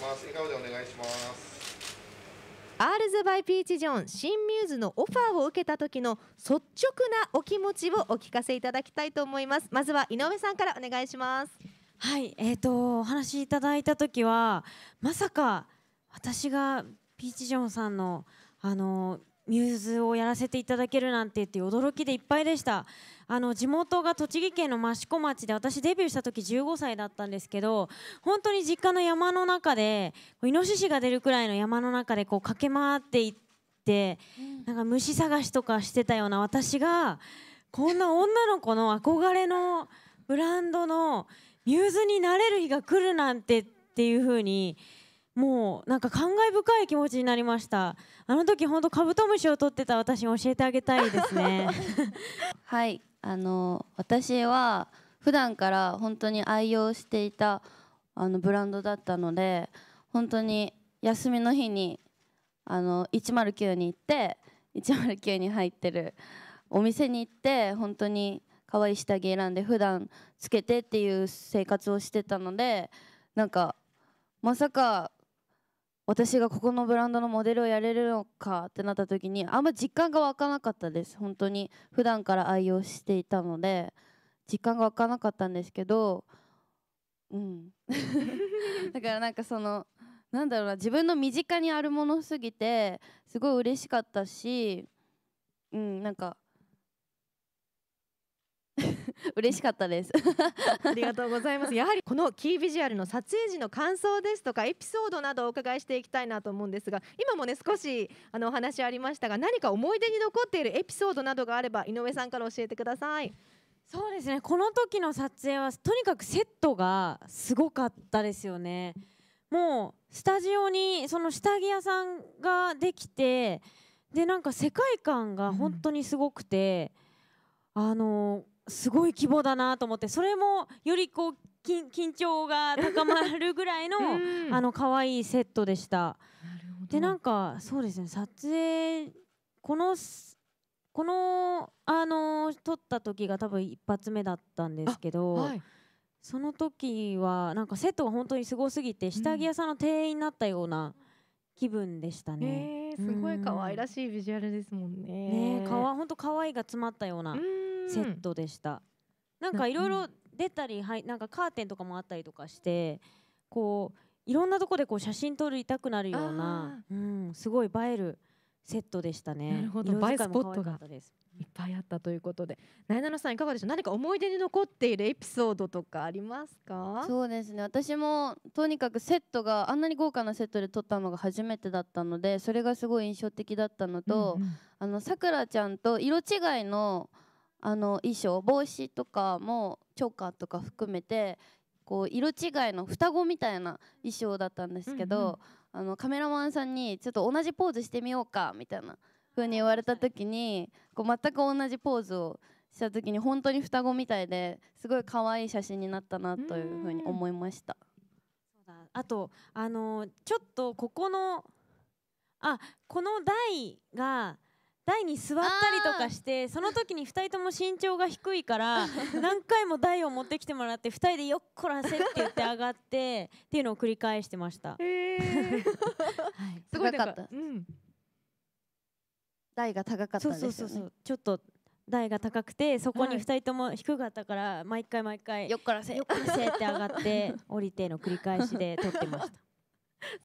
します笑顔でお願いしますアールズ・バイ・ピーチ・ジョン新ミューズのオファーを受けた時の率直なお気持ちをお聞かせいただきたいと思いますまずは井上さんからお願いしますはいえーと、とお話しいただいた時はまさか私がピーチ・ジョンさんのあのミューズをやらせていただけるなんてって驚きでいっぱいでしたあの地元が栃木県の益子町で私デビューした時15歳だったんですけど本当に実家の山の中でイノシシが出るくらいの山の中でこう駆け回っていって、なんか虫探しとかしてたような私がこんな女の子の憧れのブランドのミューズになれる日が来るなんてっていう風にもうなんか感慨深い気持ちになりましたあの時本当カブトムシを取ってた私に教えてあげたいですね はいあの私は普段から本当に愛用していたあのブランドだったので本当に休みの日にあの109に行って109に入ってるお店に行って本当に可愛い下着選んで普段つけてっていう生活をしてたのでなんかまさか私がここのブランドのモデルをやれるのかってなった時にあんま実感が湧かなかったです本当に普段から愛用していたので実感が湧かなかったんですけどうん だからなんかそのなんだろうな自分の身近にあるものすぎてすごい嬉しかったしうんなんか 嬉しかったです ありがとうございますやはりこのキービジュアルの撮影時の感想ですとかエピソードなどをお伺いしていきたいなと思うんですが今もね少しあのお話ありましたが何か思い出に残っているエピソードなどがあれば井上さんから教えてくださいそうですねこの時の撮影はとにかくセットがすごかったですよねもうスタジオにその下着屋さんができてでなんか世界観が本当にすごくて、うん、あのすごい規模だなと思ってそれもよりこう緊張が高まるぐらいの、うん、あの可愛いセットでした。でなんかそうですね撮影このこのあの撮った時が多分一発目だったんですけど、はい、その時はなんかセットが本当にすごすぎて下着屋さんの店員になったような気分でしたね。うん、すごい可愛らしいビジュアルですもんね。ねかわ本当可愛いが詰まったような。うんセットでした。なんかいろいろ出たり、はい、なんかカーテンとかもあったりとかしてこういろんなとこでこう写真撮りたくなるような、うん、すごい映えるセットでしたね。なるほど映えスポットがいっぱいあったということで、なえなのさんいかがでしょう。何か思い出に残っているエピソードとかありますか？そうですね。私もとにかくセットがあんなに豪華なセットで撮ったのが初めてだったので、それがすごい印象的だったのと、うんうん、あのさくらちゃんと色違いのあの衣装帽子とかもチョーカーとか含めてこう色違いの双子みたいな衣装だったんですけど、うんうん、あのカメラマンさんにちょっと同じポーズしてみようかみたいな風に言われた時にこう全く同じポーズをした時に本当に双子みたいですごい可愛い写真になったなという風に思いました。あとあのちょっとここのあこの台が台に座ったりとかしてその時に2人とも身長が低いから 何回も台を持ってきてもらって2人でよっこらせって言って上がって っていうのを繰り返してました。はい、すごいかった、うん、台が高かったです、ね、そうそうそうちょっと台が高くてそこに2人とも低かったから、毎回毎回よっこらせよっこらせって上がって降りての繰り返しで撮ってました。